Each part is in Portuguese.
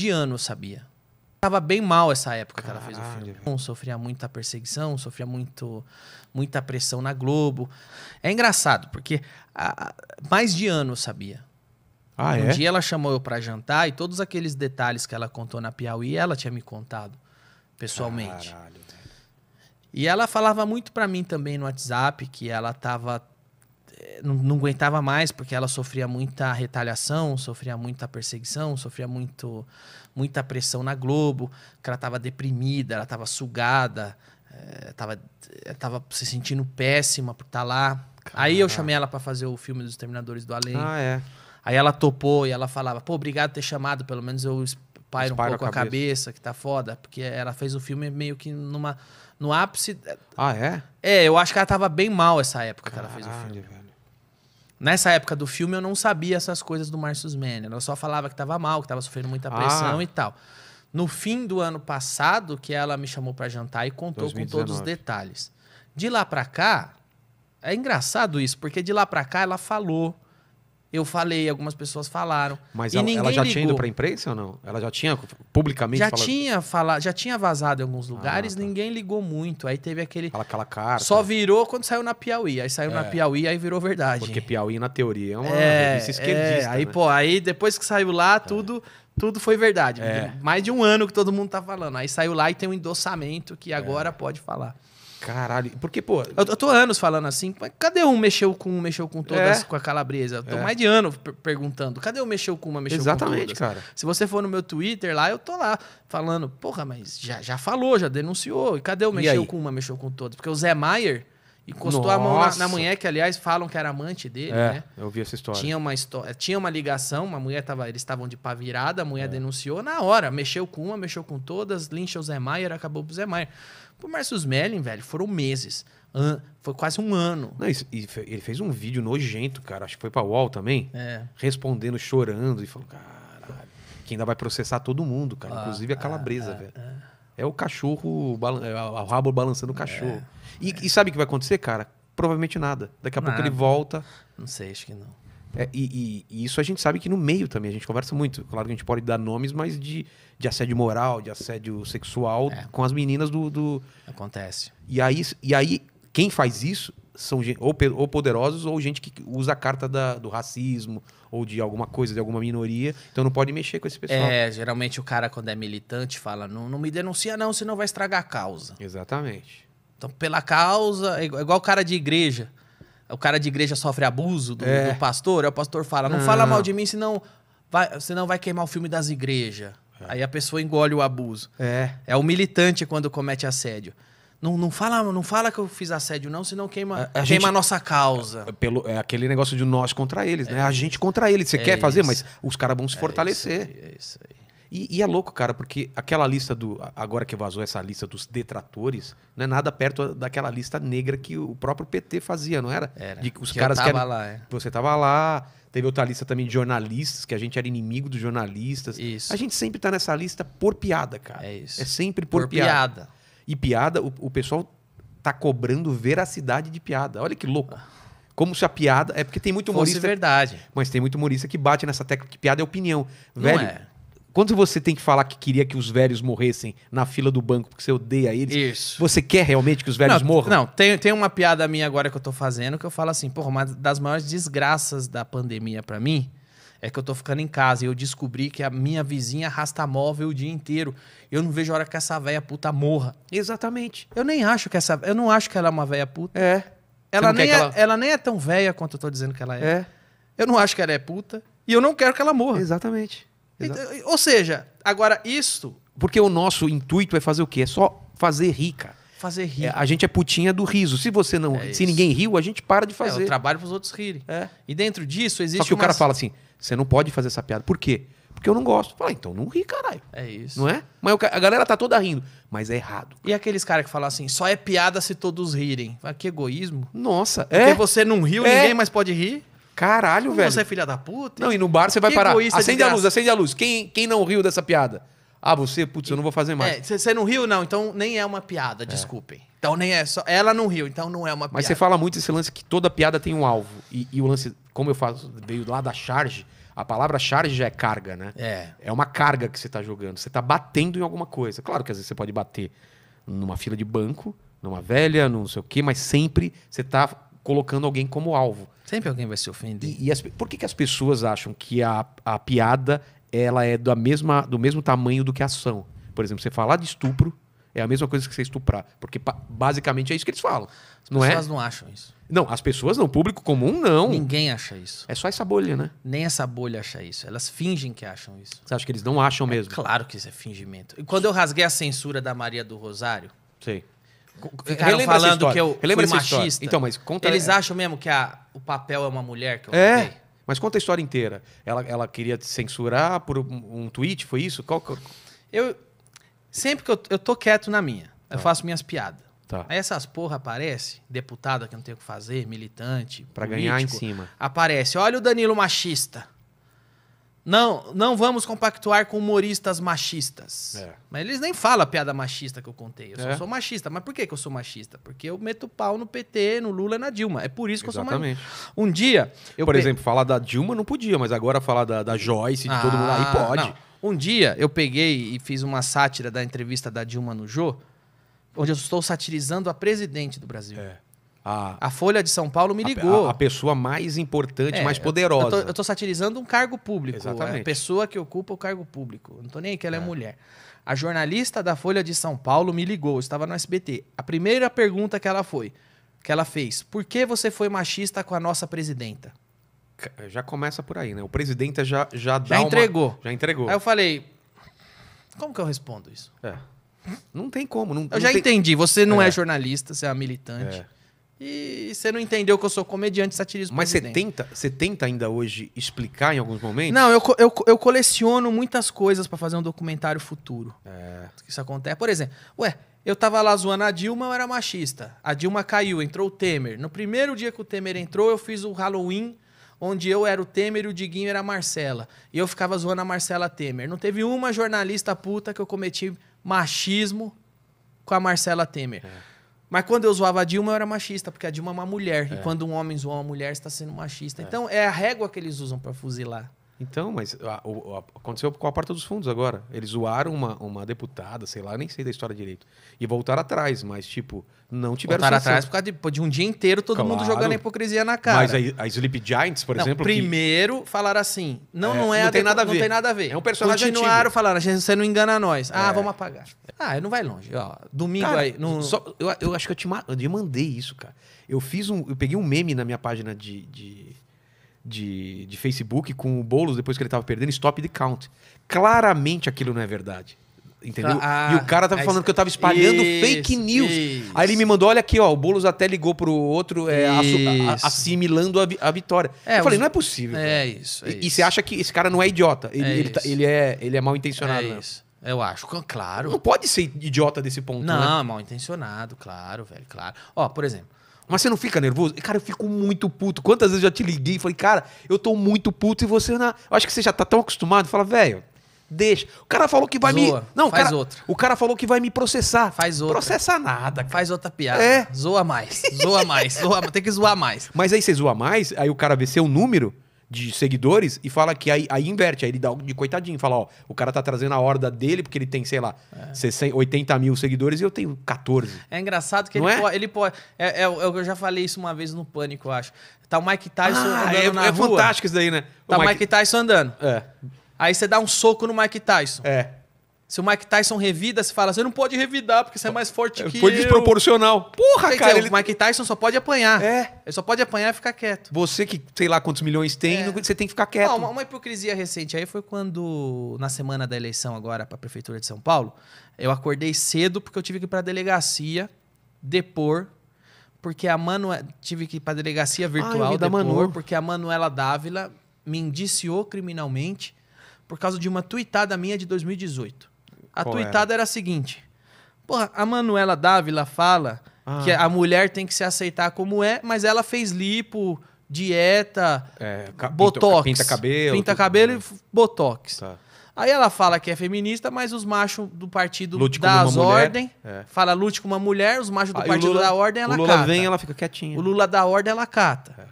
de ano eu sabia. Tava bem mal essa época Caralho. que ela fez o filme. Bom, sofria muita perseguição, sofria muito, muita pressão na Globo. É engraçado, porque a, a, mais de ano eu sabia. Ah, um é? dia ela chamou eu para jantar e todos aqueles detalhes que ela contou na Piauí, ela tinha me contado pessoalmente. Caralho. E ela falava muito para mim também no WhatsApp que ela tava eh, não, não, aguentava mais, porque ela sofria muita retaliação, sofria muita perseguição, sofria muito, muita pressão na Globo, que ela estava deprimida, ela estava sugada, estava eh, eh, se sentindo péssima por estar tá lá. Caramba. Aí eu chamei ela para fazer o filme dos Terminadores do Além. Ah, é. Aí ela topou e ela falava, pô, obrigado por ter chamado, pelo menos eu paira um pouco a cabeça. a cabeça. que tá foda, porque ela fez o filme meio que numa no ápice. Ah, é? É, eu acho que ela tava bem mal essa época Caralho, que ela fez o filme. Velho. Nessa época do filme, eu não sabia essas coisas do Marcius Manning. Eu só falava que estava mal, que estava sofrendo muita ah. pressão ah. e tal. No fim do ano passado, que ela me chamou para jantar e contou 2019. com todos os detalhes. De lá para cá, é engraçado isso, porque de lá para cá ela falou eu falei, algumas pessoas falaram. Mas ela, ela, já ligou. tinha ido para a imprensa ou não? Ela já tinha publicamente já falado? Tinha fala, já tinha vazado em alguns ah, lugares, ah, tá. ninguém ligou muito. Aí teve aquele. Fala aquela cara. Só virou quando saiu na Piauí. Aí saiu é. na Piauí, aí virou verdade. Porque Piauí, na teoria, é uma é, revista é, esquerdista. É. Aí, né? pô, aí depois que saiu lá, é. tudo tudo foi verdade. É. Mais de um ano que todo mundo tá falando. Aí saiu lá e tem um endossamento que agora é. pode falar. Caralho, porque, pô. Eu, eu, tô anos falando assim, cadê um mexeu com um, mexeu com todas, é. com a calabresa? Eu tô é. mais de ano perguntando, cadê um mexeu com uma, mexeu Exatamente, com todas? Exatamente, cara. Se você for no meu Twitter lá, eu tô lá falando, porra, mas já, já falou, já denunciou. E cadê o mexeu com uma, mexeu com todas? Porque o Zé Maier, Encostou Nossa. a mão na, na, mulher, que aliás falam que era amante dele, é, né? Eu vi essa história. Tinha uma, história, tinha uma ligação, uma mulher tava, eles estavam de pá virada, a mulher é. denunciou na hora. Mexeu com uma, mexeu com todas, lincha o Zé Maier, acabou pro Zé Maier. Pro Márcio Smelling, velho, foram meses. An, foi quase um ano. Não, isso, ele fez um vídeo nojento, cara. Acho que foi pra UOL também. É. Respondendo, chorando e falou, caralho, que ainda vai processar todo mundo, cara. Ah, inclusive a calabresa, ah, velho. Ah, é o cachorro, é o rabo balançando o cachorro. É, e, é. e, sabe o que vai acontecer, cara? Provavelmente nada. Daqui a nada. pouco ele volta. Não sei, acho que não. É, e, e, e, isso a gente sabe que no meio também, a gente conversa muito. Claro que a gente pode dar nomes, mas de, de assédio moral, de assédio sexual é. com as meninas do, do. Acontece. E aí, e aí, quem faz isso são ou, ou poderosos ou gente que usa a carta da, do racismo ou de alguma coisa, de alguma minoria. Então não pode mexer com esse pessoal. É, geralmente o cara, quando é militante, fala: não, não me denuncia, não, senão vai estragar a causa. Exatamente. Então, pela causa, é igual o cara de igreja. O cara de igreja sofre abuso do, é. do pastor, aí o pastor fala: não, não ah. fala mal de mim, senão vai, senão vai queimar o filme das igrejas. É. Aí a pessoa engole o abuso. É. É o militante quando comete assédio. Não, não, fala, não fala que eu fiz assédio, não, senão queima a, a, queima gente, a nossa causa. É, pelo, é aquele negócio de nós contra eles, né? é. né? A gente contra eles. Você é quer isso. fazer, mas os caras vão se é fortalecer. Isso aí, é isso aí. E, e, é louco, cara, porque aquela lista do. Agora que vazou essa lista dos detratores, não é nada perto daquela lista negra que o próprio PT fazia, não era? Era. De, os que caras eu tava querem, lá, é. Você tava lá. Teve outra lista também de jornalistas, que a gente era inimigo dos jornalistas. Isso. A gente sempre tá nessa lista por piada, cara. É isso. É sempre por, por piada. piada. E piada, o, o pessoal tá cobrando veracidade de piada. Olha que louco. Como se a piada. É porque tem muito humorista. Fosse verdade. Mas tem muito humorista que bate nessa tecla que piada é opinião. Velho. É. Quando você tem que falar que queria que os velhos morressem na fila do banco porque você odeia eles, Isso. você quer realmente que os velhos não, morram? Não, tem, tem uma piada minha agora que eu tô fazendo que eu falo assim, porra, uma das maiores desgraças da pandemia para mim é que eu tô ficando em casa e eu descobri que a minha vizinha arrasta móvel o dia inteiro. Eu não vejo a hora que essa velha puta morra. Exatamente. Eu nem acho que essa. Eu não acho que ela é uma velha puta. É. Ela nem é, ela... nem é tão velha quanto eu tô dizendo que ela é. É. Eu não acho que ela é puta. E eu não quero que ela morra. Exatamente. Então, Exatamente. Ou seja, agora isto. Porque o nosso intuito é fazer o quê? É só fazer rica. Fazer rir. É, a gente é putinha do riso. Se você não. É se ninguém riu, a gente para de fazer. É, eu trabalho para os outros rirem. É. E dentro disso existe. Só que o cara fala assim: você não pode fazer essa piada. Por quê? Porque eu não gosto. Fala, ah, então não ri, caralho. É isso. Não é? Mas a galera tá toda rindo. Mas é errado. E aqueles caras que falam assim, só é piada se todos rirem. Ah, que egoísmo. Nossa, é. Porque você não riu, É. ninguém mais pode rir. Caralho, Como velho. Você é filha da puta. Não, e no bar você vai Que parar. Acende a luz, acende a luz. Quem, quem não riu dessa piada? Ah, você, putz, eu não vou fazer mais. Você é, não riu, não, então nem é uma piada, é. desculpem. Então nem é só. Ela não riu, então não é uma Mas piada. Mas você fala muito esse lance que toda piada tem um alvo. E, e, o lance, como eu faço, veio lá da charge. A palavra charge já é carga, né? É. É uma carga que você está jogando. Você está batendo em alguma coisa. Claro que às vezes você pode bater numa fila de banco, numa velha, não sei o quê, mas sempre você está colocando alguém como alvo. Sempre alguém vai se ofender. E, e as, por que, que as pessoas acham que a, a piada ela é da mesma, do mesmo tamanho do que a ação. Por exemplo, você falar de estupro é a mesma coisa que você estuprar. Porque basicamente é isso que eles falam. As não é? pessoas é? não acham isso. Não, as pessoas não, o público comum não. Ninguém acha isso. É só essa bolha, né? Nem essa bolha acha isso. Elas fingem que acham isso. Você acha que eles não acham é mesmo? Claro que isso é fingimento. E quando eu rasguei a censura da Maria do Rosário. Sei. Ficaram falando que eu Relembra fui machista. História. Então, mas conta Eles é. acham mesmo que a, o papel é uma mulher que eu é. Mas conta a história inteira. Ela, ela queria te censurar por um, um tweet, foi isso? Qual, é Eu. Sempre que eu, eu tô quieto na minha, eu tá. faço minhas piadas. Tá. Aí essas porra aparece, deputada que não tem o que fazer, militante. para ganhar em cima. Aparece, olha o Danilo machista. Não, não vamos compactuar com humoristas machistas. É. Mas eles nem falam a piada machista que eu contei. Eu só é. sou machista. Mas por que, que eu sou machista? Porque eu meto pau no PT, no Lula e na Dilma. É por isso que Exatamente. eu sou machista. Um dia. por pe... exemplo, falar da Dilma não podia, mas agora falar da, da Joyce, de ah, todo mundo aí ah, pode. Não. Um dia eu peguei e fiz uma sátira da entrevista da Dilma no Jô, onde eu estou satirizando a presidente do Brasil. É. A, a, Folha de São Paulo me ligou. A, a pessoa mais importante, é, mais poderosa. Eu estou satirizando um cargo público. É Exatamente. A pessoa que ocupa o cargo público. Não estou nem aí que ela é. é. mulher. A jornalista da Folha de São Paulo me ligou. Eu estava no SBT. A primeira pergunta que ela foi, que ela fez, por que você foi machista com a nossa presidenta? Já começa por aí, né? O presidente já já dá já entregou. Uma... Já entregou. Aí eu falei, como que eu respondo isso? É. Não tem como. Não, eu não já tem... entendi. Você não é. é jornalista, você é militante. É e você não entendeu que eu sou comediante satirismo. Mas você tenta, você tenta ainda hoje explicar em alguns momentos? Não, eu, eu, eu coleciono muitas coisas para fazer um documentário futuro. É. Isso acontece. Por exemplo, ué, eu tava lá zoando a Dilma, eu era machista. A Dilma caiu, entrou o Temer. No primeiro dia que o Temer entrou, eu fiz o Halloween onde eu era o Temer e o Diguinho era a Marcela. E eu ficava zoando a Marcela Temer. Não teve uma jornalista puta que eu cometi machismo com a Marcela Temer. É. Mas quando eu zoava a Dilma, eu era machista, porque a Dilma é uma mulher. É. E quando um homem zoa uma mulher, está sendo machista. É. Então, é a régua que eles usam para fuzilar. Então, mas a, ah, o, a, aconteceu com a porta dos fundos agora. Eles zoaram uma, uma deputada, sei lá, nem sei da história direito. E voltaram atrás, mas, tipo, não tiveram Voltaram atrás por causa de, de um dia inteiro todo claro. mundo jogando a hipocrisia na cara. Mas a, a Sleep Giants, por não, exemplo. Primeiro que... falaram assim: não, é, não é não tem nada a ver. Não tem nada a ver. É um personagem. Continuaram antigo. falando, você não engana nós. Ah, é. Ah, vamos apagar. Ah, não vai longe. Ó, domingo cara, aí. No... Só, eu, eu acho que eu te, eu te mandei isso, cara. Eu fiz um. Eu peguei um meme na minha página de, de de, de Facebook com o Boulos depois que ele estava perdendo, stop the count. Claramente aquilo não é verdade. Entendeu? Ah, e o cara tava é falando que eu tava espalhando isso, fake news. Isso. Aí ele me mandou: olha aqui, ó, o Boulos até ligou pro outro é, assimilando a, a, vitória. É, eu falei, os... não é possível. É isso, e, é isso. E você acha que esse cara não é idiota. Ele é, ele, tá, ele é, ele é mal intencionado, é né? Isso. Eu acho, claro. Não pode ser idiota desse ponto. Não, né? mal intencionado, claro, velho, claro. Ó, por exemplo, mas você não fica nervoso? Cara, eu fico muito puto. Quantas vezes eu já te liguei e falei, cara, eu tô muito puto e você não. Eu acho que você já tá tão acostumado. Fala, velho, deixa. O cara falou que vai Zoa, me. Não, faz cara... outro. O cara falou que vai me processar. Faz outra. Processa nada. Cara. Faz outra piada. É. Zoa mais. Zoa mais. Zoa... Tem que zoar mais. Mas aí você zoa mais, aí o cara vê seu número de seguidores e fala que aí, aí inverte, aí ele dá de coitadinho, fala, ó, o cara tá trazendo a horda dele porque ele tem, sei lá, é. 60, 80 mil seguidores e eu tenho 14. É engraçado que ele, é? pode, ele pode... É, é, é eu já falei isso uma vez no Pânico, eu acho. Tá o Mike Tyson ah, andando é, na é rua. fantástico isso daí, né? Tá o Mike... Mike Tyson andando. É. Aí você dá um soco no Mike Tyson. É. Se o Mike Tyson revida, se fala, você não pode revidar porque você é mais forte que Foi eu. desproporcional. Porra, cara. Ele... O Mike Tyson só pode apanhar. É. Ele só pode apanhar e ficar quieto. Você que sei lá quantos milhões tem, é. você tem que ficar quieto. Ah, uma, uma, hipocrisia recente aí foi quando, na semana da eleição agora para a Prefeitura de São Paulo, eu acordei cedo porque eu tive que ir para a delegacia depor porque a Manuela. Tive que ir a delegacia virtual ah, da Manu. porque a Manuela Dávila me indiciou criminalmente por causa de uma tuitada minha de 2018. A Qual era? era? a seguinte: Porra, a Manuela Dávila fala ah. que a mulher tem que se aceitar como é, mas ela fez lipo, dieta, é, botox. Pinta, pinta cabelo. Pinta cabelo né? e botox. Tá. Aí ela fala que é feminista, mas os machos do partido lute das ordem é. fala lute com uma mulher, os machos do ah, partido Lula, da ordem ela cata. O Lula cata. vem, ela fica quietinha. O Lula da ordem ela cata. É.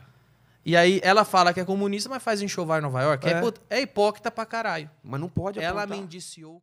E aí ela fala que é comunista, mas faz enxovar em Nova York. É, é, é hipócrita pra caralho. Mas não pode apontar. Ela mendiciou.